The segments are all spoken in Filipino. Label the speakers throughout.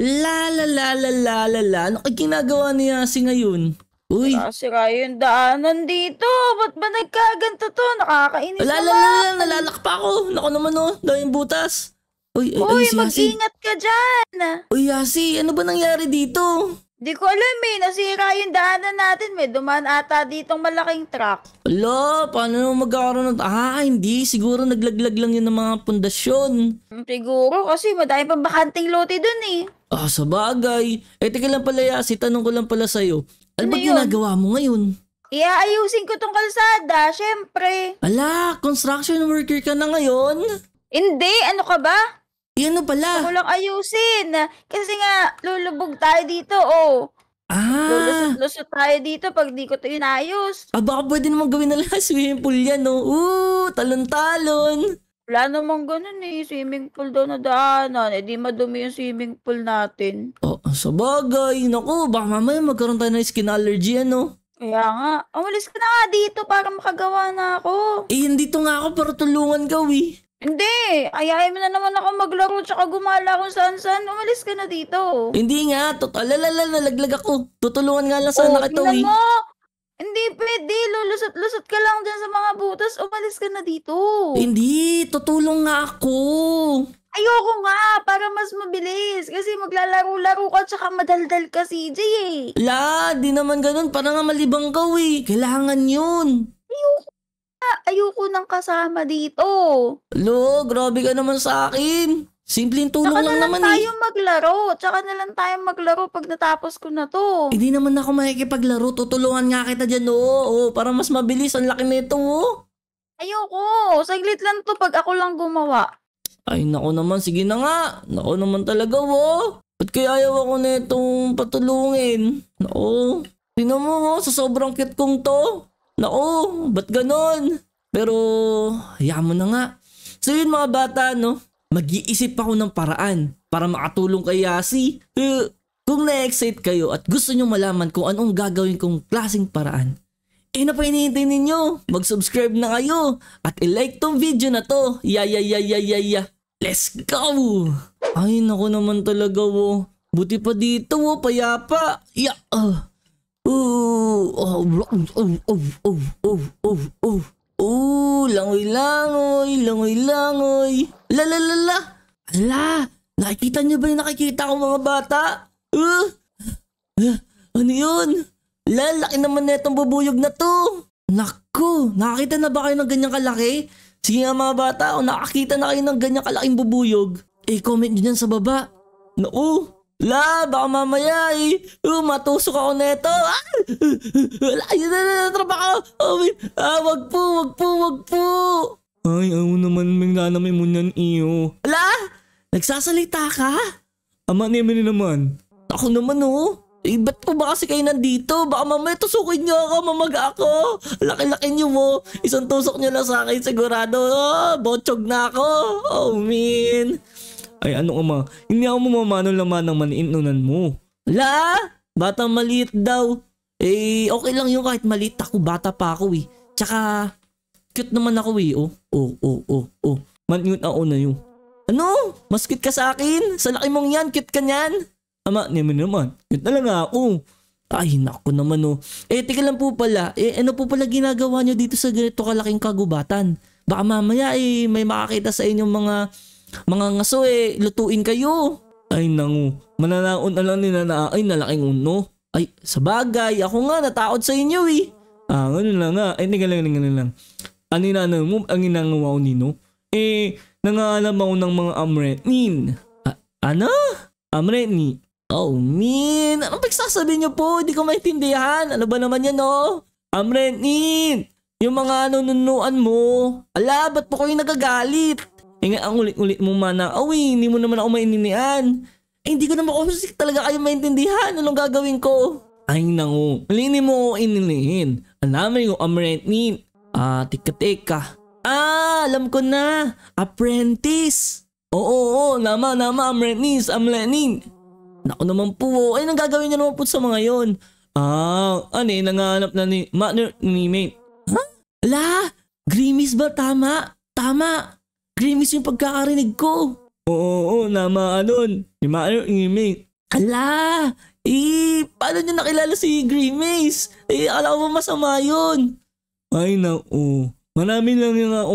Speaker 1: La la la la la la la. Ano ka ginagawa ni Yasi ngayon? Uy. Nakasira
Speaker 2: yung daanan dito. Ba't ba nagkaganto to? Nakakainis la, naman. La la nalalak pa ako. Naku naman oh, daming butas. Uy, ay, Uy, si mag-ingat ka dyan. Uy, Yasi, ano ba nangyari dito? Di ko alam eh, nasira yung daanan natin. May eh. dumaan ata ditong malaking truck.
Speaker 1: Ala, paano naman magkakaroon ng... Ah, hindi. Siguro naglaglag lang yun ng mga pundasyon.
Speaker 2: Siguro, kasi madami pang bakanting lote dun eh.
Speaker 1: Ah, sa bagay. Eh, teka lang pala, Yasi. Tanong ko lang pala sa'yo. Ano, ano ba ginagawa
Speaker 2: mo ngayon? Iaayusin ko tong kalsada, syempre. Ala, construction worker ka na ngayon? Hindi, ano ka ba? Yan eh, ano pala? Gusto ko lang ayusin. Kasi nga, lulubog tayo dito, oh. Ah. Lulusot-lusot tayo dito pag di ko ito inayos. Ah, baka pwede naman gawin na lang swimming pool yan, no? Oo, talon-talon. Wala namang ganun eh. Swimming pool daw na daanan. Eh, di madumi yung swimming pool natin.
Speaker 1: Oh, sa bagay. Naku, baka mamaya magkaroon tayo ng skin allergy, ano?
Speaker 2: Kaya nga. Umalis ka na nga dito para makagawa na ako. Eh, hindi to nga ako para tulungan ka, we. Hindi! Ayayin mo na naman ako maglaro tsaka gumala kung saan-saan. Umalis ka na dito. Hindi nga. Totoo. Lalala, nalaglag ako. Tutulungan nga lang sana oh, kita, eh. mo! Hindi pwede. Lulusot-lusot ka lang dyan sa mga butas. Umalis ka na dito. Hindi. Tutulong nga ako. Ayoko nga. Para mas mabilis. Kasi maglalaro-laro ka tsaka madaldal ka, CJ eh. La, di naman ganun. Para nga malibang ka, eh. Kailangan yun. Ayoko Ayoko ng kasama dito. Lo,
Speaker 1: grabe ka naman sa akin. Simpleng
Speaker 2: tulong Saka lang na lang naman eh. tayo maglaro. Tsaka na lang tayo maglaro pag natapos ko na to. Hindi
Speaker 1: eh, naman ako makikipaglaro. Tutulungan nga kita dyan, oo. Oh, para mas mabilis. Ang laki nito, oh.
Speaker 2: Ayoko. Saglit lang to pag ako lang gumawa.
Speaker 1: Ay, nako naman. Sige na nga. Nako naman talaga, oh. Ba't kaya ayaw ako na patulungin? Nako. Tinan mo, oh. Sa sobrang cute kong to. Nako, ba't ganon? Pero, yaman na nga. So yun mga bata, no? Mag-iisip ako ng paraan para makatulong kay Yasi. Eh, kung na-excite kayo at gusto nyo malaman kung anong gagawin kong klaseng paraan, eh na pa hinihintay ninyo? Mag-subscribe na kayo at i-like tong video na to. Yeah, yeah, yeah, yeah, yeah, yeah. Let's go! Ay, nako naman talaga, wo. Buti pa dito, wo, payapa. Yeah, uh. Ooh, oh, oh, oh, oh, oh, oh, oh. oh. Ooh, langoy-langoy, langoy-langoy. La la la la. Ala, nakikita niyo ba yung nakikita ko mga bata? Uh, ano yun? Lalaki naman netong bubuyog na to. Naku, nakakita na ba kayo ng ganyang kalaki? Sige nga mga bata, kung oh, nakakita na kayo ng ganyang kalaking bubuyog, eh comment nyo dyan sa baba. Naku, La, baka mamaya eh. Uh, matusok ako neto. Ah! Wala, yun na natrapa ko. Oh, ah, wag po, wag po, wag po. Ay, ako naman, may nanamay mo niyan iyo. Ala, nagsasalita ka? Ama ni Emily naman. Ako naman oh. Eh, ba't po ba kasi kayo nandito? Baka mamaya tusukin niyo ako, mamaga ako. Laki-laki niyo mo. Oh. Isang tusok niyo lang sa akin sigurado. Oh, botchog na ako. Oh, man. Ay ano ka Hindi ako mamamanol naman ng maniinunan mo. La! Bata maliit daw. Eh, okay lang yun kahit maliit ako. Bata pa ako eh. Tsaka, cute naman ako eh. Oh, oh, oh, oh, oh. Maniut ako na yun. Ano? Mas cute ka sa akin? Sa laki mong yan, cute ka niyan? Ama, naman naman. Cute lang ako. Ay, naku naman oh. Eh, teka lang po pala. Eh, ano po pala ginagawa niyo dito sa ganito kalaking kagubatan? Baka mamaya eh, may makakita sa inyong mga mga ngaso eh, lutuin kayo. Ay nangu, mananaon na lang ni Nana ay nalaking uno. Ay, sabagay, ako nga nataod sa inyo eh. Ah, ganun lang nga. Ah. Ay, tingnan lang, tingnan lang. Ano yung ano mo, ang inangawa ko nino? Eh, nangalam ako ng mga amretnin. Ah, ano? Amretni? Oh, min. Anong pagsasabi niyo po? Hindi ko maintindihan. Ano ba naman yan, no? Amretnin! Yung mga nununuan mo. Ala, ba't po kayo nagagalit? Eh ang ulit-ulit mo man na, oh hindi mo naman ako maininian. Eh, hindi ko naman ako oh, talaga kayo maintindihan. Anong gagawin ko? Ay nangu, malini mo ko inilihin. mo yung amretnin. Ah, tika-tika. Ah, alam ko na. Apprentice. Oo, oo, nama, nama, amretnis, amlenin. Naku naman po, ay nang gagawin niya naman po sa mga yon. Ah, ano eh, nanganap na ni, ma, ni, ni mate. Ha? Huh? La, Grimis ba tama? Tama. Grimis yung pagkakarinig ko. Oo, oo, nama ka nun. Ano yung mga imig. Ala! Eh, paano niyo nakilala si Grimace? Eh, akala ko masama yun. Ay, naku. Marami lang yung uh,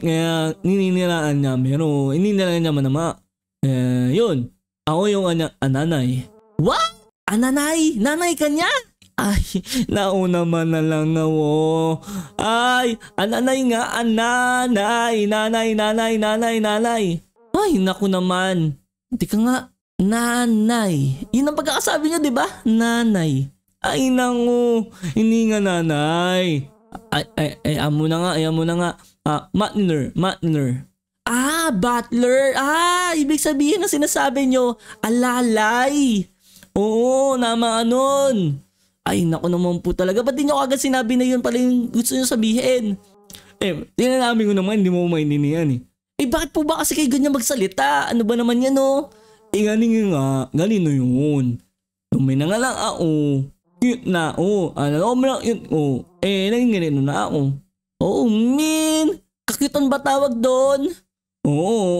Speaker 1: kaya nininilaan niya, pero ininilaan niya manama. Eh, yun. Ako yung ana ananay. What? Ananay? Nanay kanya? Ay, nauna man na lang nga ako. Ay, ananay nga, ananay, nanay, nanay, nanay, nanay. Ay, naku naman. Hindi ka nga, nanay. Yun ang pagkakasabi niya, di ba? Nanay. Ay, nangu, hindi nga nanay. Ay, ay, ay, amo na nga, ay, amo na nga. Ah, matner, matner. Ah, butler. Ah, ibig sabihin na sinasabi niyo, alalay. Oo, nama nun. Ay, nako naman po talaga. Ba't di nyo agad sinabi na yun pala yung gusto nyo sabihin? Eh, tingnan namin ko naman, hindi mo mainin yan eh. Eh, bakit po ba kasi kayo ganyan magsalita? Ano ba naman yan oh? Eh, galing nga, galing na yun. Dumi na nga lang Ah, oh. Cute na Oh. Ano, oh, man, yun, oh. Eh, naging ganito na Oh. oh, min! Kakitan ba tawag doon? Oo, oh, oo,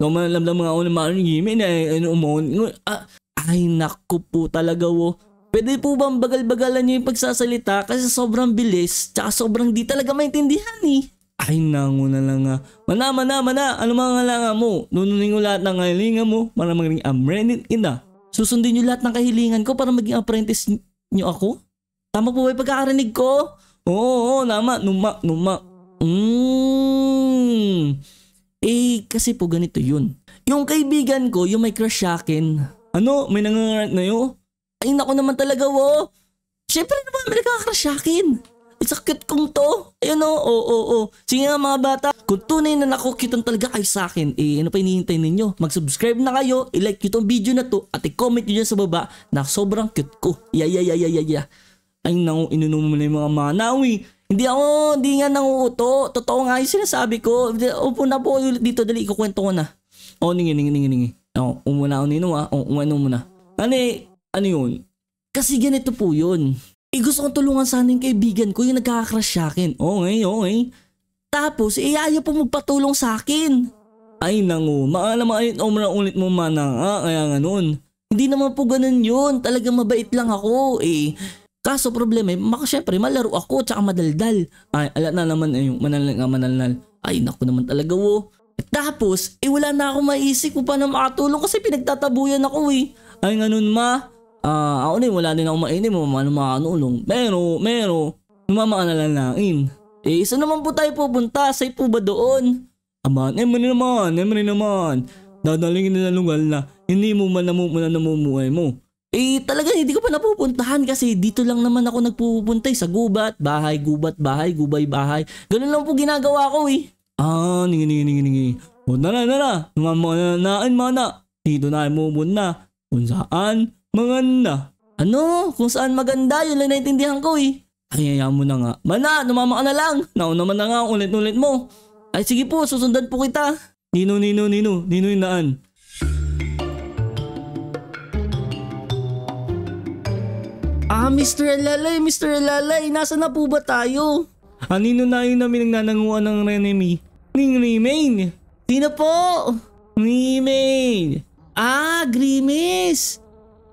Speaker 1: oh, oh. lang nga ako ng maraming gimin eh. Ano, umahon. Ah, ay, naku po talaga Oh. Pwede po bang bagal-bagalan nyo yung pagsasalita kasi sobrang bilis tsaka sobrang di talaga maintindihan eh. Ay nango na lang nga. Ah. Mana, mana, mana, ano mga nga mo? Nununin ko lahat ng kahilingan mo para maging amrenit ina. Susundin nyo lahat ng kahilingan ko para maging apprentice nyo ako? Tama po ba yung pagkakarinig ko? Oo, oo, tama. Numa, numa. Mmm. Eh, kasi po ganito yun. Yung kaibigan ko, yung may crush akin. Ano? May nangangarat na yun? Ay nako naman talaga wo. Oh. Siyempre naman may nakakrush sa akin. It's a kong to. Ayun o, oh, oo, oh, oo, oo. Sige nga mga bata, kung tunay na nakukitan talaga kayo sa akin, eh ano pa hinihintay ninyo? Mag-subscribe na kayo, i-like nyo tong video na to, at i-comment nyo dyan sa baba na sobrang cute ko. Yeah, yeah, yeah, yeah, yeah, yeah. Ay nako, inunom mo na yung mga manawi. Hindi ako, hindi nga nanguuto. Totoo nga yung sinasabi ko. Upo na po ulit dito, dali, ikukwento ko na. O, oh, ningi, ningi, ningi, ningi. O, oh, umuna ako nino ah. O, oh, umano muna. Ano eh, ano yun? Kasi ganito po yun. Eh gusto kong tulungan sana yung kaibigan ko yung nagkakakrush sa akin. Okay, okay. Tapos, eh ayaw po magpatulong sa akin. Ay nangu, maalamain o ulit mo mana nga, kaya nga nun. Hindi naman po ganun yun, talagang mabait lang ako eh. Kaso problema eh, maka syempre malaro ako tsaka madaldal. Ay, ala na naman eh, manal nga manalnal. Ay naku naman talaga wo. Tapos, eh wala na ako maisip ko pa na makatulong kasi pinagtatabuyan ako eh. Ay nga nun ma, Ah, uh, ako din, wala din ako mainim o oh, ano makakanulong. Pero, pero, numamaan na lang langin. Eh, isa naman po tayo pupunta? Safe po ba doon? Aman, eh man naman, eh man naman. Dadalingin na lugar na hindi mo man namumuna namumuhay mo. Eh talaga hindi ko pa napupuntahan kasi dito lang naman ako nagpupuntay sa gubat, bahay, gubat, bahay, gubay, bahay. Ganun lang po ginagawa ko eh. Ah, ningi ningi ningi ningi. O nara nara, namamananaan mana. Dito na ay mumun na. Kung saan, Manganda. Ano? Kung saan maganda, yun lang naintindihan ko eh. Ay, mo na nga. Mana, numama ka na lang. Nauna naman na nga, ulit-ulit mo. Ay, sige po, susundan po kita. Nino, Nino, Nino, Nino yung naan. Ah, Mr. Lalay, Mr. Lalay, nasa na po ba tayo? Anino ah, na yun namin nagnananguan ng Renemy? Ning Remain. Sino po? Remain. Ah, Grimace.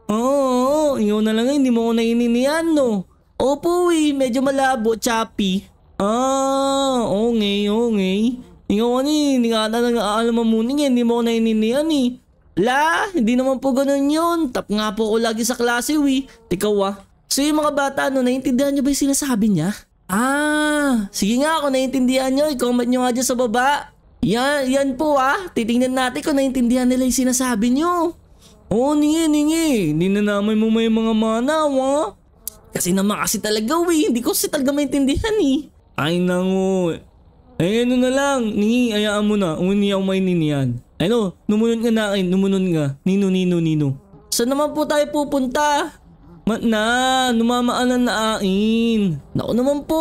Speaker 1: Oo, ikaw na lang hindi mo ko naininian no. Opo we, eh, medyo malabo, choppy. Ah, okay, okay. Ikaw ano eh, hindi ka na mo muna niya, hindi mo ko naininian eh. La, hindi naman po ganun yun. Tap nga po ako lagi sa klase, we. Eh. Tikaw ah. So yung mga bata, no, naiintindihan nyo ba yung sinasabi niya? Ah, sige nga ako naiintindihan nyo. I-comment nyo nga dyan sa baba. Yan, yan po ah. Titingnan natin kung naiintindihan nila yung sinasabi nyo. Oo, oh, ningi, ningi. Hindi na naman mo may mga manaw, ha? Ah. Kasi naman kasi talaga, we. Hindi ko kasi talaga maintindihan, eh. Ay, nango. Ay, ano na lang. Ningi, ayaan mo na. Uwi ako may niniyan. Ano, numunod nga na akin. Numunod ka. Nino, nino, nino. Saan naman po tayo pupunta? Mat na, numamaanan na ain. Naku naman po.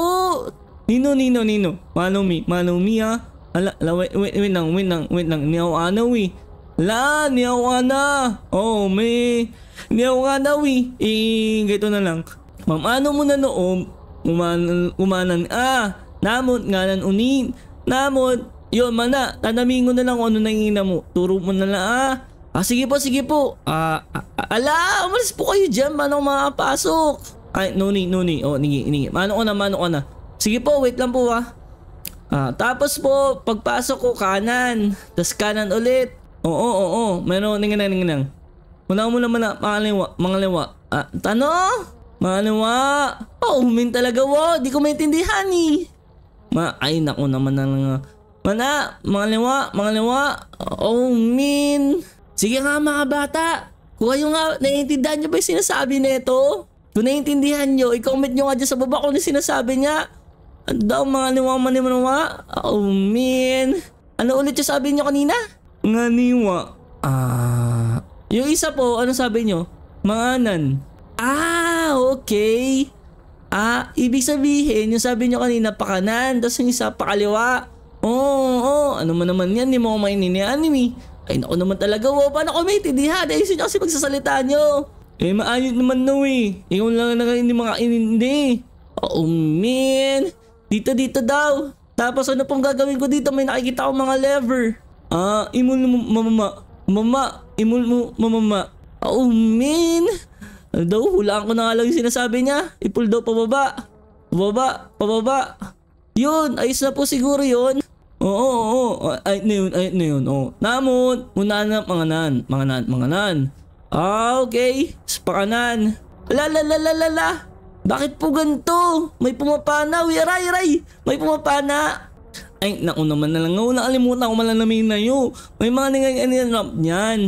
Speaker 1: Nino, nino, nino. Follow me, follow me, ha? Ah. Ala, ala, wait, wait, wait lang, wait lang, wait lang. Niyaw, ano, we. Eh. La, niyaw ka na. Oh, me. Niyaw ka na, we. Eh, gato na lang. Ma'am, ano mo na noong? Umanan, umanan, ah. Namot, nganan unin. Namot, yun, mana. Tanamingo na lang kung ano nangina mo. Turo mo na lang, ah. Ah, sige po, sige po. Ah, ah, ala, umalis po kayo dyan. Manong makapasok. Ay, no need, no need. Oh, nigi, nigi. Mano ko na, mano ko na. Sige po, wait lang po ah. ah tapos po, pagpasok ko kanan. Tapos kanan ulit. Oo, oo, meron ning nang ning nang. Muna mo naman na pangaliwa, mangaliwa. Ah, ano? Mangaliwa. Oh, umin talaga wo. di ko maintindihan ni. Eh. Ma, ay nako naman na nga. Ah. Mana, mangaliwa, mangaliwa. Oh, min. Sige nga mga bata, kung kayo nga naiintindihan niyo ba 'yung sinasabi nito? Kung naiintindihan niyo, i-comment niyo nga diyan sa baba kung ano sinasabi niya. Ano daw mga liwa maniwa? Oh, min. Ano ulit 'yung sabi niyo kanina? Nganiwa. Ah, yung isa po, ano sabi nyo? Manganan. Ah, okay. Ah, ibig sabihin, yung sabi nyo kanina, pakanan, tapos yung isa, pakaliwa. Oo, oh, oh, ano man naman yan, hindi mo kumainin ni anime. Ay, naku naman talaga, wow, paano ko maintindihan? Eh, yun kasi pagsasalita nyo. Eh, maayot naman no eh. Ikaw lang na hindi makainindi. Oo, oh, man. Dito, dito daw. Tapos ano pong gagawin ko dito? May nakikita akong mga lever. Ah, imul mo mamama. Mama, imul mo mamama. Oh, man. Ano daw, hulaan ko na lang yung sinasabi niya. Ipul daw pababa. Pababa, pababa. Yun, ayos na po siguro yun. Oo, oo, oo. Ayot na yun, ayot na yun. Oo. Namon, muna na, mga nan, mga nan, mga nan. Ah, okay. Spakanan. La la la la la la. Bakit po ganito? May pumapana, uyaray, uyaray. May pumapana. Ay, naku naman na lang. Oh, nakalimutan ko malalamin na yun. May mga nilagay-nilagay ano niyan.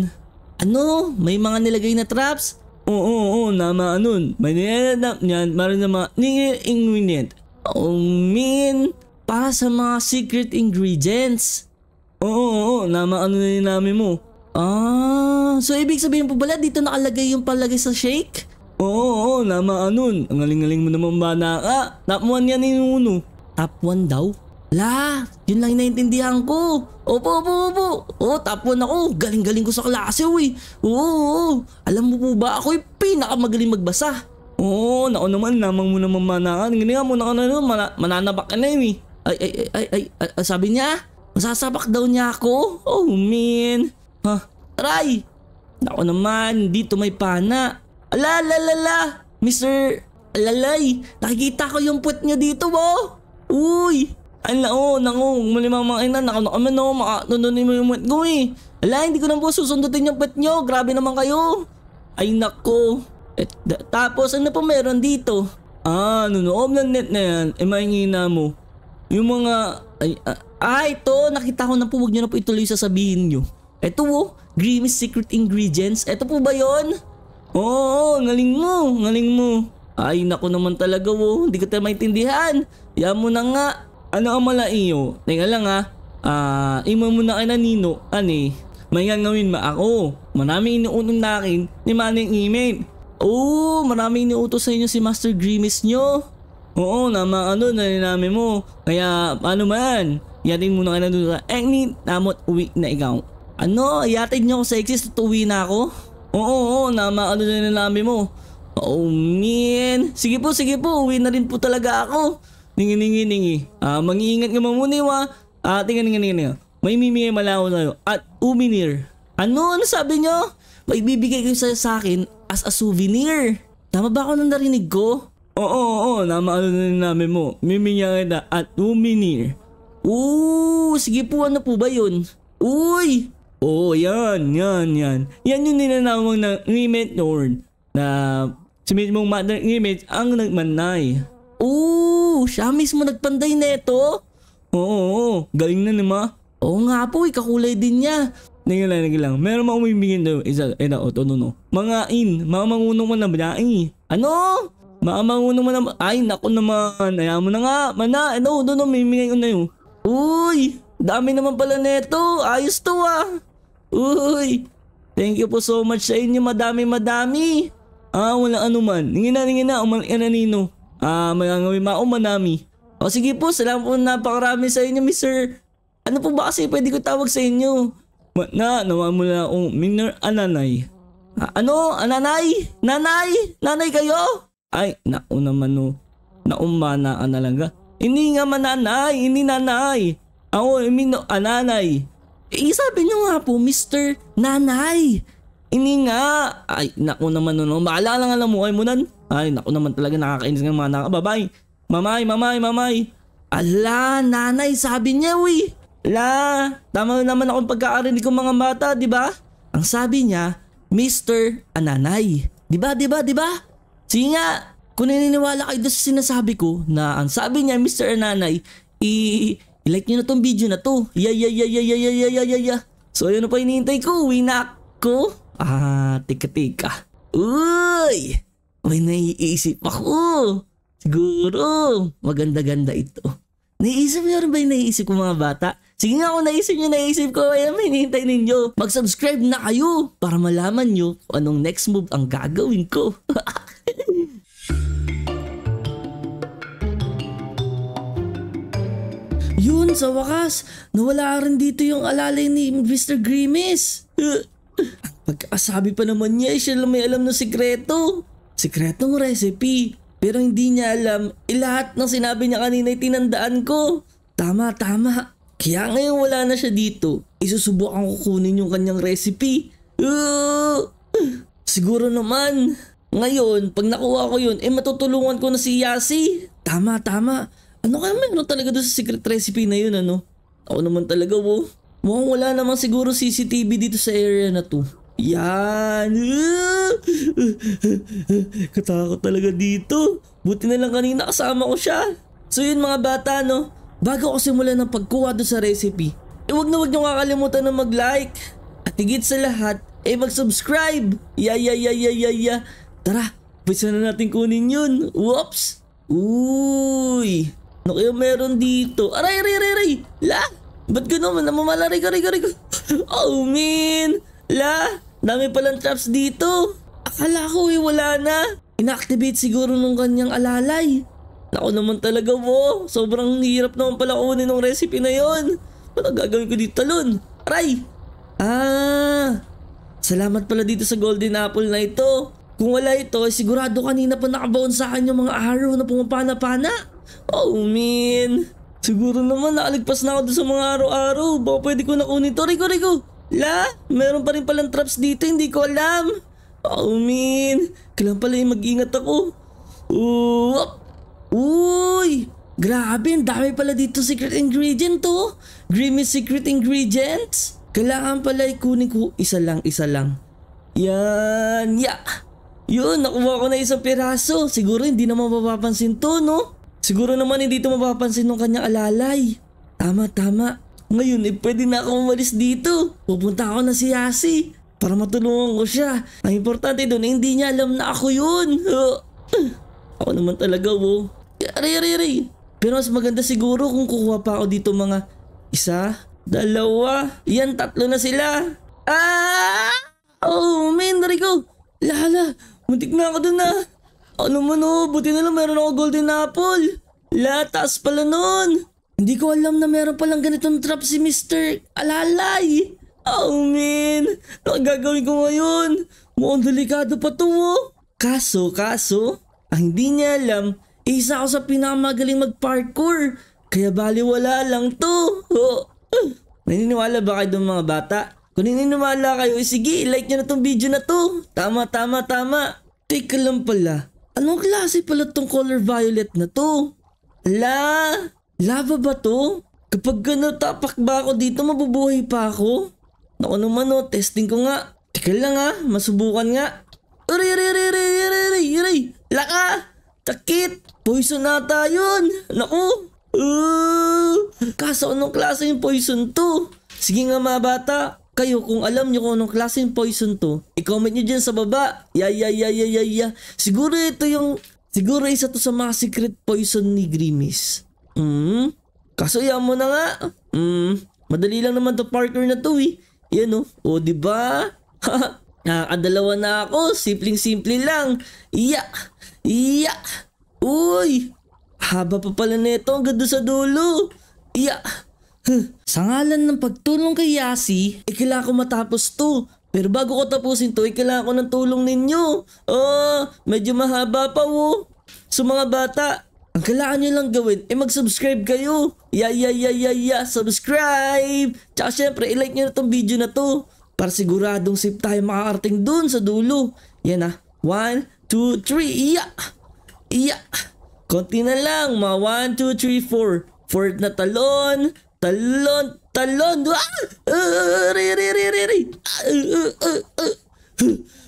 Speaker 1: Ano? May mga nilagay na traps? Oo, oo, oo. Nama nun. May nilagay niyan. Maroon na mga ingredient. Oh, mean. Para sa mga secret ingredients. Oo, oo, oo. Nama ano na namin mo. Ah, so ibig sabihin po pala dito nakalagay yung palagay sa shake? Oo, oo, oo. Nama anun. Ano Ang galing-galing mo naman ba na... Ah, top 1 yan yung uno. Top 1 daw? La, yun lang naintindihan ko. Opo, opo, opo. O, tapon ako. Galing-galing ko sa klase, uy. Oo, oo. Alam mo po ba ako, pinakamagaling magbasa. Oo, nako naman, namang mo naman manakan. Ganyan mo na ka na naman, ano, mana- mananabak ka na yun, eh. Ay, ay, ay, ay, ay, ay, sabi niya, masasabak daw niya ako. Oh, man. Ha, huh? aray. Nako naman, dito may pana. Ala, la, la, la. Mr. Alalay, nakikita ko yung put niya dito, mo. Oh. Uy, ay, nao, nako, malima mga ina, nako, ano, nako, no, makatunod mo yung wet ko eh. Ala, hindi ko na po susundutin yung pet nyo, grabe naman kayo. Ay, nako. Et, tapos, ano pa meron dito? Ah, nunoob ano, ng net na yan, eh, mahingina mo. Yung mga, ay, ah, ah, ito, nakita ko na po, huwag nyo na po ituloy sasabihin nyo. Ito po, oh, Grimmy's Secret Ingredients, ito po ba yon? Oo, oh, ngaling mo, ngaling mo. Ay, nako naman talaga, wo, oh, hindi ko tayo maintindihan. Yan mo na nga. Ano amala iyo? Tinga lang ha. Ah, uh, imo muna kay nanino ani. May ngawin ma ako. Marami inuunong nakin ni Maning email. Oo, oh, marami iniutos sa inyo si Master Grimis nyo. Oo, nama ano, nalinami mo. Kaya, ano man, yatin muna ka na doon sa Egni, namot uwi na ikaw. Ano, yatid nyo ako sa Exis, tutuwi na ako? Oo, oo, nama ano, nalinami mo. Oh man, sige po, sige po, uwi na rin po talaga ako. Ningi ningi ningi. Ah, mangiingat nga mamuniwa. Ah, tinga ninga ninga May mimi malayo na At uminir. Ano? Ano sabi nyo? May bibigay kayo sa, sa akin as a souvenir. Tama ba ako nang narinig ko? Oo, oo, namaano na namin mo. Miminya kita at uminir. Oo, sige po, ano po ba yun? Uy! Oo, oh, yan, yan, yan. Yan yung ninanawang ng Ngimet Lord na si mismong mother Ngimet ang nagmanay. Oo, siya mismo nagpanday neto? Oo, galing na ni ma. Oo nga po, ikakulay din niya. Nigil lang, nigil lang. Meron mga umibigin daw. Isa, ina, o, ano, no. Mga in, mamangunong mo na ba Ano? Mamangunong mo na Ay, naku naman. Ayaw mo na nga. Mana, ano, doon, no, mimingay ko na yun. Uy, dami naman pala neto. Ayos to ah. Uy, thank you po so much sa inyo. Madami, madami. Ah, wala anuman. Ningin na, ningin na. Umalik ka na, Nino. Ah, uh, mangangawi mao manami. O sige po, salamat po napakarami sa inyo, Mr. Ano po ba kasi pwede ko tawag sa inyo? Ma- na, nawamula akong minor ananay. Ah, ano? Ananay? Nanay? Nanay kayo? Ay, naku naman no. Oh. Naumana ka na lang ka. Hindi nga mananay, hindi nanay. Ako, I mean, no, ananay. Eh, sabi nyo nga po, Mr. Nanay. Ini nga. Ay, naku naman oh, no. no. Maalala nga lang mo kay Munan. Ay, naku naman talaga nakakainis ng mga Babay! Mamay, mamay, mamay. Ala, nanay, sabi niya, uy. La, tama naman akong pagkakarinig ko mga bata, di ba? Ang sabi niya, Mr. Ananay. Di ba, di ba, di ba? Sige nga, kung naniniwala kayo sa sinasabi ko na ang sabi niya, Mr. Ananay, i- i-like nyo na tong video na to. Ya, ya, ya, ya, ya, ya, ya, ya, ya, ya. So, ayun na pa hinihintay ko, winak ko. Ah, tika-tika. Uy! Okay, naiisip ako. Siguro, maganda-ganda ito. Naiisip nyo rin ba yung naiisip ko mga bata? Sige nga kung naisip nyo, naisip ko, ayan, hinihintay ninyo. Mag-subscribe na kayo para malaman nyo anong next move ang gagawin ko. Yun, sa wakas, nawala rin dito yung alalay ni Mr. Grimace. Pagkasabi pa naman niya, siya lang may alam ng sikreto. Sikretong recipe. Pero hindi niya alam, eh, lahat ng sinabi niya kanina ay tinandaan ko. Tama, tama. Kaya ngayon wala na siya dito. Isusubukan ko kunin yung kanyang recipe. Uh, siguro naman. Ngayon, pag nakuha ko yun, eh matutulungan ko na si Yasi. Tama, tama. Ano kaya meron talaga doon sa secret recipe na yun ano? Ako naman talaga wo. Mukhang wala namang siguro CCTV dito sa area na to. Yan! Katakot talaga dito. Buti na lang kanina kasama ko siya. So yun mga bata no, bago ko simulan ng pagkuha doon sa recipe, eh na wag nyo kakalimutan na mag-like. At higit sa lahat, eh mag-subscribe. Ya ya ya ya ya ya. Tara, pwede na natin kunin yun. Whoops! Uy! Ano kayo meron dito? Aray, aray, aray, aray! La! Ba't ganun? Namamala, rico, rico, rico. Oh, man! La! Dami palang traps dito. Akala ko eh wala na. Inactivate siguro nung kanyang alalay. Naku naman talaga po. Sobrang hirap naman pala kunin ng recipe na yon. Ano gagawin ko dito talon? Aray! Ah! Salamat pala dito sa golden apple na ito. Kung wala ito, eh, sigurado kanina pa nakabaon sa akin yung mga arrow na pumapana-pana. Oh man! Siguro naman nakalagpas na ako sa mga araw-araw. Baka pwede ko na kunin to. Rico, Rico! La, meron pa rin palang traps dito, hindi ko alam. Oh man, kailangan pala yung mag-ingat ako. Uh, uy, grabe, ang dami pala dito secret ingredient to. Oh. Grimmy secret ingredients. Kailangan pala ikunin ko isa lang, isa lang. Yan, ya. Yeah. Yun, nakuha ko na isang piraso. Siguro hindi naman mapapansin to, no? Siguro naman hindi to mapapansin ng kanyang alalay. Tama, tama. Ngayon eh pwede na akong umalis dito. Pupunta ako na si Yasi para matulungan ko siya. Ang importante doon eh, hindi niya alam na ako yun. Oh. ako naman talaga wo. Oh. Aray aray aray. Pero mas maganda siguro kung kukuha pa ako dito mga isa, dalawa, yan tatlo na sila. Ah! Oh man, Rico! Lala, muntik na ako dun ah! Ano man oh, buti na lang meron ako golden apple. Latas pala noon. Hindi ko alam na meron palang ganitong trap si Mr. Alalay. Oh man, ano ang gagawin ko ngayon? Mukhang delikado pa to oh. Kaso, kaso, ang hindi niya alam, isa ako sa pinakamagaling mag-parkour. Kaya baliwala lang to. Oh. Naniniwala ba kayo mga bata? Kung naniniwala kayo, eh, sige, like nyo na tong video na to. Tama, tama, tama. Teka lang pala, anong klase pala tong color violet na to? Ala, Lava ba to? Kapag gano'n tapak ba ako dito, mabubuhay pa ako? Naku naman o, oh, testing ko nga. Tikal lang ha, ah. masubukan nga. Aray, aray, aray, aray, aray, aray, aray. Laka! Takit! Poison nata yun! Naku! Uh, kaso anong klase yung poison to? Sige nga mga bata, kayo kung alam nyo kung anong klase yung poison to, i-comment nyo dyan sa baba. Ya, ya, ya, ya, ya, ya. Siguro ito yung, siguro isa to sa mga secret poison ni Grimis. Hmm? Kasuya mo na nga. Hmm, madali lang naman to parkour na to eh. Yan oh. O, oh, di ba? Nakakadalawa na ako. Simpleng-simple lang. Iya. Iya. Uy. Haba pa pala nito. Ang sa dulo. Iya. Huh. Sa ngalan ng pagtulong kay Yasi, eh kailangan ko matapos to. Pero bago ko tapusin to, eh kailangan ko ng tulong ninyo. Oh, medyo mahaba pa wo. Oh. So mga bata, ang kailangan nyo lang gawin eh mag-subscribe kayo. Yeah, yeah, yeah, yeah, yeah. Subscribe! Tsaka syempre, ilike nyo na tong video na to. Para siguradong safe tayo makakarating dun sa dulo. Yan ah. 1, 2, 3. Yeah! Yeah! Konti na lang. Mga 1, 2, 3, 4. Fourth na talon. Talon. Talon. Ah! Uh, ri, ri, ri, ri, ah, ah,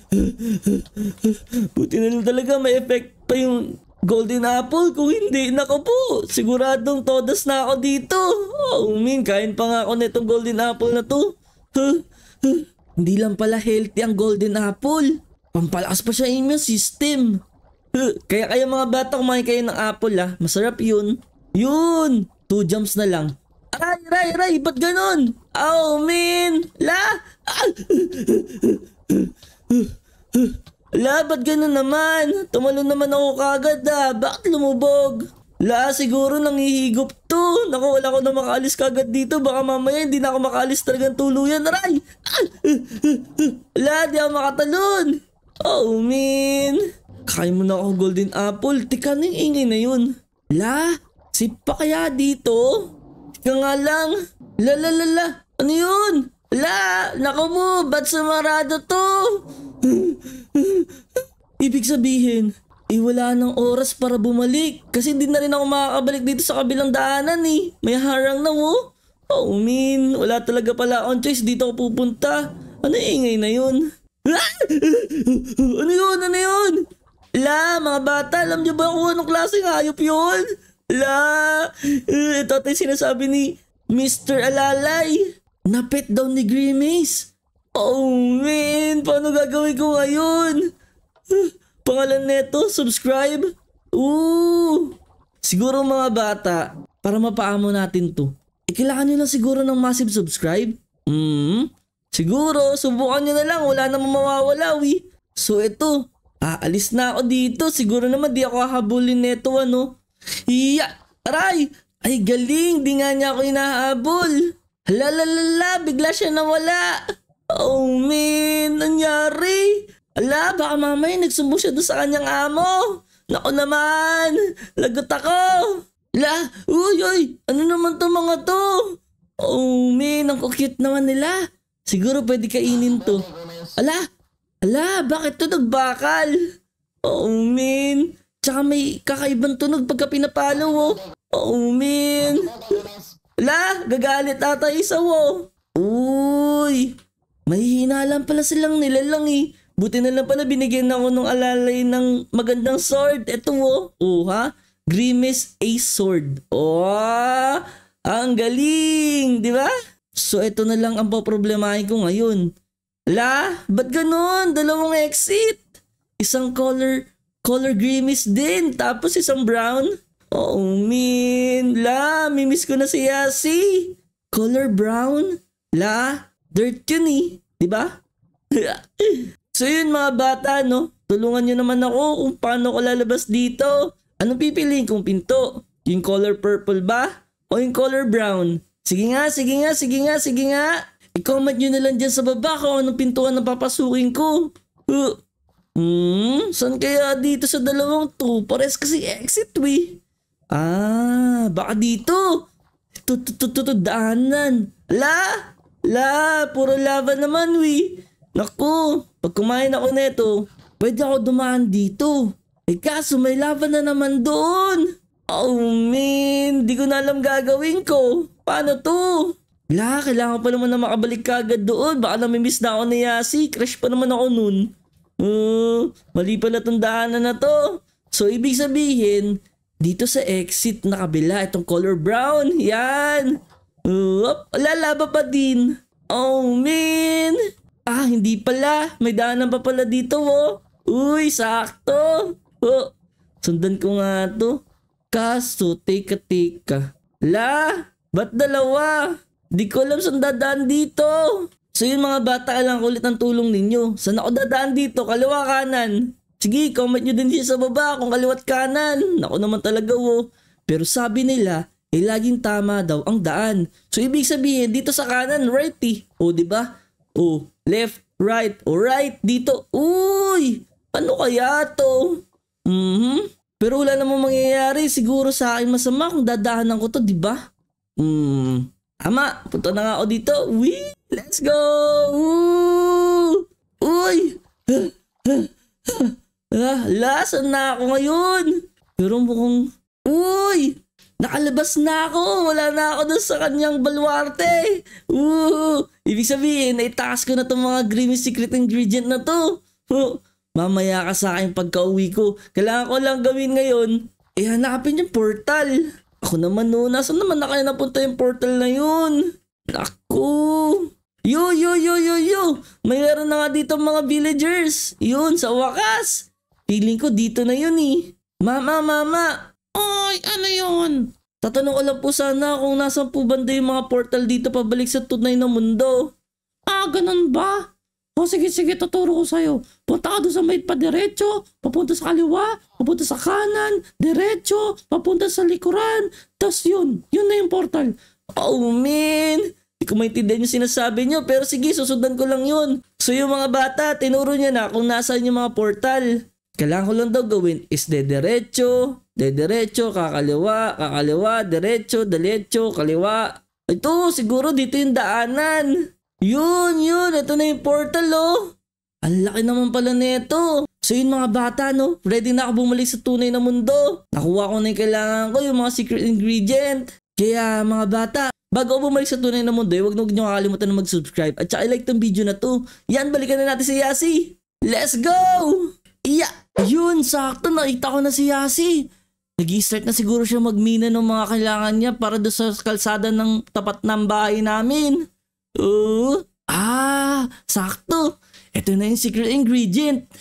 Speaker 1: Buti na lang talaga may effect pa yung Golden Apple? Kung hindi, nako po, siguradong todas na ako dito. Oh, Min, kain pa nga ako nitong Golden Apple na to. Huh? Huh? Hindi lang pala healthy ang Golden Apple. Pampalakas pa siya immune system. Huh? Kaya kaya mga bata kumain kayo ng apple ah. Masarap yun. Yun! Two jumps na lang. Aray, aray, aray! Ba't ganun? Oh, Min! La! Ah! La, ba't ganun naman? Tumalo naman ako kagad ah. Bakit lumubog? La, siguro nangihigop to. Naku, wala ko na makaalis kagad dito. Baka mamaya hindi na ako makaalis talagang tuluyan. Aray! La, di ako makatalon. Oh, man. Kain mo na ako golden apple. Tika na ingay na yun. La, sip pa kaya dito? Tika nga lang. La, la, la, la. Ano yun? La, naku mo, ba't sumarado to? Ibig sabihin, eh wala nang oras para bumalik kasi hindi na rin ako makakabalik dito sa kabilang daanan eh. May harang na mo. Oh. oh man, wala talaga pala on choice dito ako pupunta. Ano eh, ingay na yun? ano yun? Ano yun? La, mga bata, alam niyo ba kung anong klaseng hayop yun? La, eh, ito ito yung sinasabi ni Mr. Alalay. Napet daw ni Grimace. Oh man, paano gagawin ko ngayon? Pangalan neto, subscribe? Ooh! Siguro mga bata, para mapaamo natin to. Eh kailangan nyo lang siguro ng massive subscribe? Hmm? Siguro, subukan nyo na lang, wala namang mawawala, wi. So eto, aalis na ako dito, siguro naman di ako hahabulin neto ano. Iya! Aray! Ay galing, di nga niya ako inahabol. Lalalala, bigla siya nawala. Oh man, nangyari? Ala, baka mamay nagsumbo siya doon sa kanyang amo. Nako naman, lagot ako. La, uy, uy, ano naman to mga to? Oh man, ang cute naman nila. Siguro pwede kainin to. Ala, ala, bakit to nagbakal? Oh man, tsaka may kakaibang tunog pagka pinapalo oh. Oh man. Ala, gagalit ata isa oh. Uy, Mahihina lang pala silang nilalang eh. Buti na lang pala binigyan na ako ng alalay ng magandang sword. Ito oh. Oh ha? Grimace Ace Sword. Oh! Ang galing! Di ba? So ito na lang ang paproblemahin ko ngayon. La, ba't ganun? Dalawang exit. Isang color, color grimace din. Tapos isang brown. Oh, min. La, mimiss ko na si Yasi. Color brown. La, dirt yun eh. 'Di ba? so yun mga bata, no? Tulungan niyo naman ako kung paano ko lalabas dito. Ano pipiliin kong pinto? Yung color purple ba? O yung color brown? Sige nga, sige nga, sige nga, sige nga. I-comment niyo na lang diyan sa baba kung anong pintuan ang papasukin ko. Hmm, saan kaya dito sa dalawang to? Pares kasi exit we. Ah, baka dito. Ito, ito, ito, ito, daanan. Ala, La, puro lava naman, we. Naku, pag kumain ako neto, pwede ako dumaan dito. Eh kaso may lava na naman doon. Oh man, di ko na alam gagawin ko. Paano to? La, kailangan pa naman na makabalik kagad doon. Baka namimiss na ako ni Yasi. Crush pa naman ako noon. Uh, hmm, mali pala tong daanan na to. So, ibig sabihin, dito sa exit na kabila, itong color brown, yan. Up, lalaba pa din. Oh man! Ah, hindi pala. May daanan pa pala dito oh. Uy, sakto. Oh, sundan ko nga to. Kaso, teka teka. La, ba't dalawa? Di ko alam saan dadaan dito. So yun mga bata, alam ko ulit ang tulong ninyo. Saan ako dadaan dito? Kaliwa kanan. Sige, comment nyo din siya sa baba kung kaliwat kanan. Nako naman talaga oh. Pero sabi nila, eh laging tama daw ang daan. So ibig sabihin dito sa kanan righty. eh. O di ba? O left, right, o right dito. Uy! Ano kaya to? Mhm. Pero wala namang mangyayari siguro sa akin masama kung dadahanan ko to, di ba? Hmm. Ama, punta na nga ako dito. Wee! Let's go! Woo! Uy! ah, lasan na ako ngayon! Pero mukhang... Uy! Nakalabas na ako! Wala na ako dun sa kanyang balwarte! Woo! Ibig sabihin, naitakas ko na tong mga Grimmy Secret Ingredient na to! Mamaya ka sa akin pagka-uwi ko. Kailangan ko lang gawin ngayon, eh hanapin yung portal. Ako naman no, nasan naman na kaya napunta yung portal na yun? Naku! Yo, yo, yo, yo, yo! Mayroon na nga dito mga villagers! Yun, sa wakas! Feeling ko dito na yun eh. Mama, mama! ano yun? Tatanong ko lang po sana kung nasan po banda yung mga portal dito pabalik sa tunay na mundo. Ah, ganun ba? O sige, sige, tuturo ko sa'yo. Punta ka doon sa may padiretso, papunta sa kaliwa, papunta sa kanan, diretso, papunta sa likuran. tas yun, yun na yung portal. Oh man, hindi ko maintindihan yung sinasabi nyo pero sige, susundan ko lang yun. So yung mga bata, tinuro niya na kung nasaan yung mga portal. Kailangan ko lang daw gawin is de derecho, De derecho, kakaliwa, kakaliwa, derecho, derecho, kaliwa. Ito, siguro dito yung daanan. Yun, yun. Ito na yung portal, oh. Ang laki naman pala nito. So yun mga bata, no? Ready na ako bumalik sa tunay na mundo. Nakuha ko na yung kailangan ko, yung mga secret ingredient. Kaya mga bata, bago bumalik sa tunay na mundo, eh, huwag na huwag nyo kakalimutan na mag-subscribe. At saka like tong video na to. Yan, balikan na natin si Yasi. Let's go! Iya! Yun, sakto. Nakita ko na si Yasi. Nag-start na siguro siya magmina ng mga kailangan niya para do sa kalsada ng tapat ng bahay namin. Oo. Uh, ah, sakto. Ito na yung secret ingredient.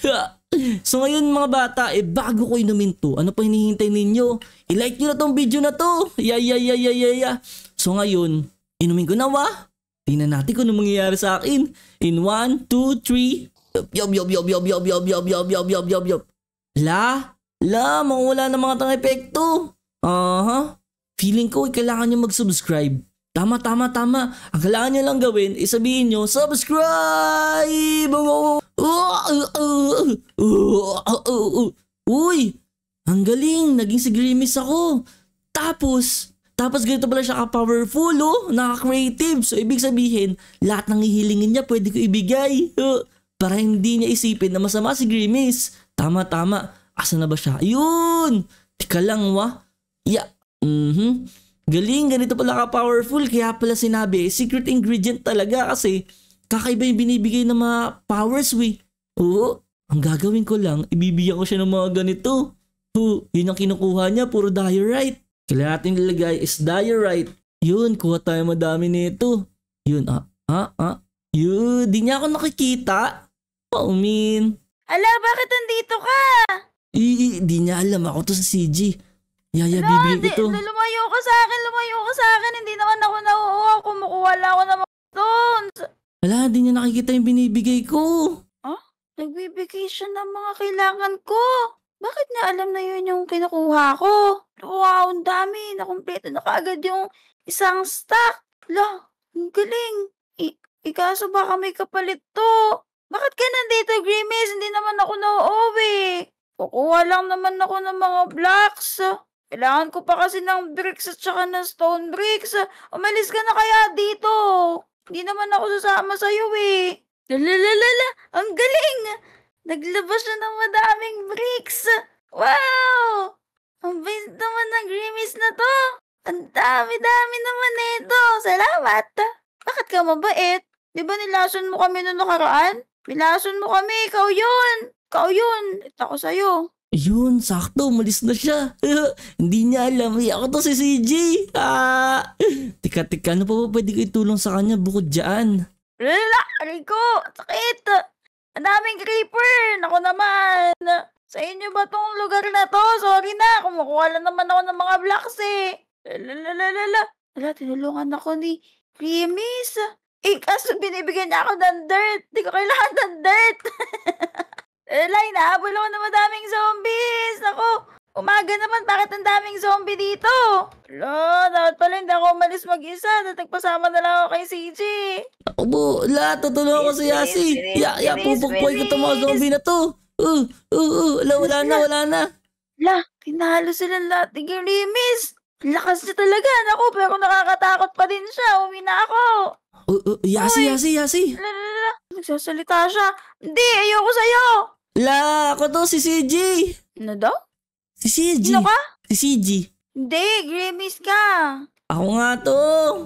Speaker 1: So ngayon mga bata, eh bago ko inumin to, ano pa hinihintay ninyo? I-like nyo na tong video na to. Yeah, yeah, yeah, yeah, yeah, yeah. So ngayon, inumin ko na wa. Tingnan natin kung ano mangyayari sa akin. In 1, 2, 3. Yob, yob, yob, yob, yob, yob, yob, yob, yob, yob, yob, yob, yob. La? La, mawala na mga tang epekto. Aha. Uh-huh. Feeling ko eh, kailangan nyo mag-subscribe. Tama, tama, tama. Ang kailangan nyo lang gawin is eh, sabihin nyo, subscribe! Uy! Ang galing! Naging si Grimis ako. Tapos, tapos ganito pala siya ka-powerful, oh. Nakaka-creative. So, ibig sabihin, lahat ng hihilingin niya pwede ko ibigay. Uh, para hindi niya isipin na masama si Grimis. Tama, tama. Asan na ba siya? Yun! Tika lang wa. Yeah. Mm-hmm. Galing, ganito pala ka-powerful. Kaya pala sinabi, eh, secret ingredient talaga kasi kakaiba yung binibigay ng mga powers we. Oo, ang gagawin ko lang, ibibigyan ko siya ng mga ganito. Oo, yun ang kinukuha niya, puro diorite. Kailangan natin nilagay is diorite. Yun, kuha tayo madami nito. Yun, ah, ah, ah. Yun, di niya ako nakikita. Paumin. Ala, bakit
Speaker 2: nandito ka?
Speaker 1: Hindi niya alam ako to sa CG. Yaya, bibi bibigay ko to. Hindi,
Speaker 2: lumayo ka sa akin, lumayo ka sa akin. Hindi naman ako nauuha. Kumukuha lang ako ng mga Wala, hindi niya nakikita yung binibigay ko. Huh? Ah? Nagbibigay siya ng mga kailangan ko. Bakit niya alam na yun yung kinukuha ko? Wow, ang dami. Nakumpleto na kaagad yung isang stack. La, ang galing. I- ikaso baka may kapalit to. Bakit ka nandito, Grimace? Hindi naman ako nauuwi. Kukuha lang naman ako ng mga blocks. Kailangan ko pa kasi ng bricks at saka ng stone bricks. Umalis ka na kaya dito. Hindi naman ako sasama sa'yo eh. Lalalala, ang galing! Naglabas na ng madaming bricks. Wow! Ang bait naman ng Grimmys na to. Ang dami-dami naman nito. Salamat. Bakit ka mabait? Di ba nilason mo kami noong nakaraan? Nilason mo kami, ikaw yun. Ikaw yun, ito ako sa'yo.
Speaker 1: Yun, sakto, malis na siya. Hindi niya alam, eh, ako to si CJ. Ah! Tika, tika, ano pa ba pwede ko itulong sa kanya bukod dyan?
Speaker 2: Lala, aray sakit. Ang daming creeper, naku naman. Sa inyo ba tong lugar na to? Sorry na, kumukuha lang naman ako ng mga blocks eh. lala. Wala, tinulungan ako ni Remis. Eh, kaso binibigyan niya ako ng dirt. Hindi ko kailangan ng dirt. Eh, line up, wala na madaming zombies! Ako, umaga naman, bakit ang daming zombie dito? Ala, dapat pala hindi ako umalis mag-isa at nagpasama na lang ako kay CJ. Ako po, la, tutulungan ko si Yasi. Ya, ya, pupukpoy ko itong mga zombie na to. Uh, uh, uh, ala, wala na, wala na. La, tinalo sila lahat ni Garimis. Lakas niya talaga, naku, pero nakakatakot pa din siya. Uwi na ako. Uh, uh, yasi, Uy. yasi, yasi. La, la, la, la. Nagsasalita siya. Hindi, ayoko sa'yo. La, ako to, si CJ. Ano do? Si CJ. Sino ka? Si CJ. Hindi, Grimace ka. Ako nga to.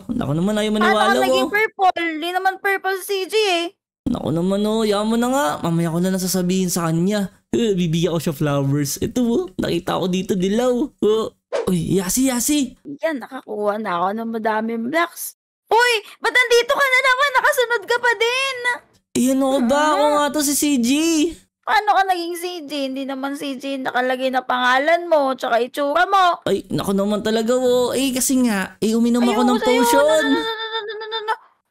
Speaker 1: Naku naman, ayaw maniwala ko. Paano ka naging
Speaker 2: purple? Hindi naman purple si CJ eh.
Speaker 1: Naku naman oh, yaman mo na nga. Mamaya ko na sasabihin sa kanya. Uh, bibigyan ko siya flowers. Ito oh, nakita ko dito dilaw. Uh, uy, yasi
Speaker 2: yasi. Yan, nakakuha na ako ng madaming blocks. Uy, ba't nandito ka na naman? Nakasunod ka pa din.
Speaker 1: Iyan ako oh, ba? Ako ah. nga to
Speaker 2: si CJ. Paano ka naging CJ? Hindi naman CJ nakalagay na pangalan mo, tsaka itsura mo.
Speaker 1: Ay, nako naman talaga wo. Eh, kasi nga, eh, uminom ako ng potion.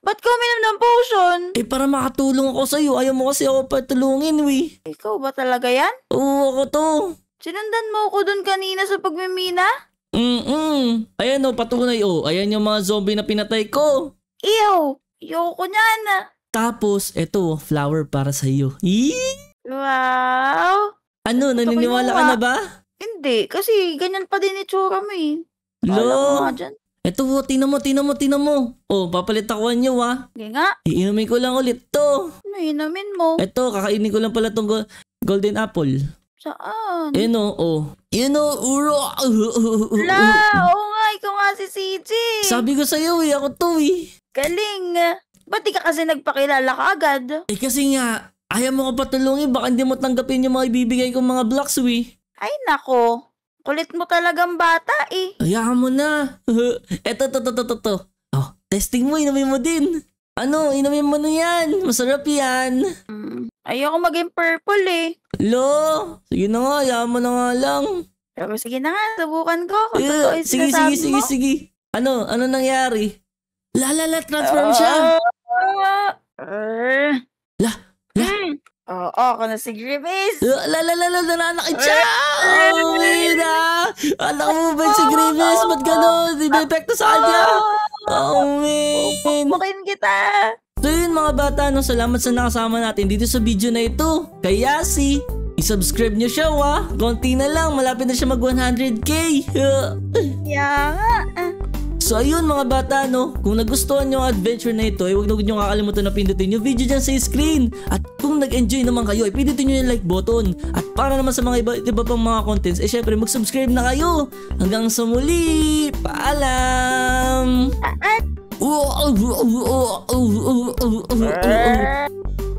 Speaker 2: Ba't ka uminom ng potion? Eh, para makatulong ako sa'yo. Ayaw mo kasi ako patulungin, we. Ikaw ba talaga yan? Oo, ako to. Sinundan mo ako dun kanina sa pagmimina? Mm-mm.
Speaker 1: Ayan o, oh, patunay o. Oh. Ayan yung mga zombie na pinatay ko.
Speaker 2: Ew! Ayoko niyan. Ah.
Speaker 1: Tapos, eto, flower para sa'yo. Eee!
Speaker 2: Wow! Ano, naniniwala ka na ba? Hindi, kasi ganyan pa din itsura mo eh. Lo!
Speaker 1: Ito po, oh, tinan mo, tinan mo, tinan mo. Oh, papalit ako niyo ha? Ah. Hindi nga. Iinumin ko lang ulit to.
Speaker 2: Ano inumin mo?
Speaker 1: Ito, kakainin ko lang pala tong golden apple.
Speaker 2: Saan? Yun o, oh. oh. Yun o, oh, uro. La, oo nga, ikaw nga si CJ. Sabi ko sa'yo eh, ako to eh. Galing. Ba't di ka kasi nagpakilala ka agad? Eh kasi nga, Ayaw mo ko patulungin, baka hindi mo tanggapin yung mga ibibigay kong mga blocks, we. Ay nako, kulit mo talagang bata eh. Ayaw mo
Speaker 1: na. Eto, to, to, to, to, to. Oh, testing mo, inumin mo din. Ano, inumin
Speaker 2: mo na yan. Masarap yan. Mm, ayoko maging purple eh. Lo, sige na nga, ayaw mo na nga lang. Pero sige na nga, subukan ko. Kung yeah, sige, sige, sige, sige. Ano, ano nangyari? La, la, la, transform uh, siya. Uh, uh, La, Hmm. Oo, oh, oh, ako na si Grimace! La la la la, nananakit siya! Oh, na! Alam mo ba si Grimace? Ba't gano'n? Ibepekto sa kanya? Oh, oh man! Pupukin kita! So
Speaker 1: yun mga bata, no, salamat sa nakasama natin dito sa video na ito. Kaya si I-subscribe nyo siya, wa. Konti na lang. Malapit na siya mag 100k. yeah. So ayun mga bata no, kung nagustuhan nyo ang adventure na ito, eh, huwag na nyo kakalimutan na pindutin yung video dyan sa screen. At kung nag-enjoy naman kayo, eh, pindutin nyo yung like button. At para naman sa mga iba, iba pang mga contents, eh syempre mag-subscribe na kayo. Hanggang sa muli,
Speaker 2: paalam! Uh -huh.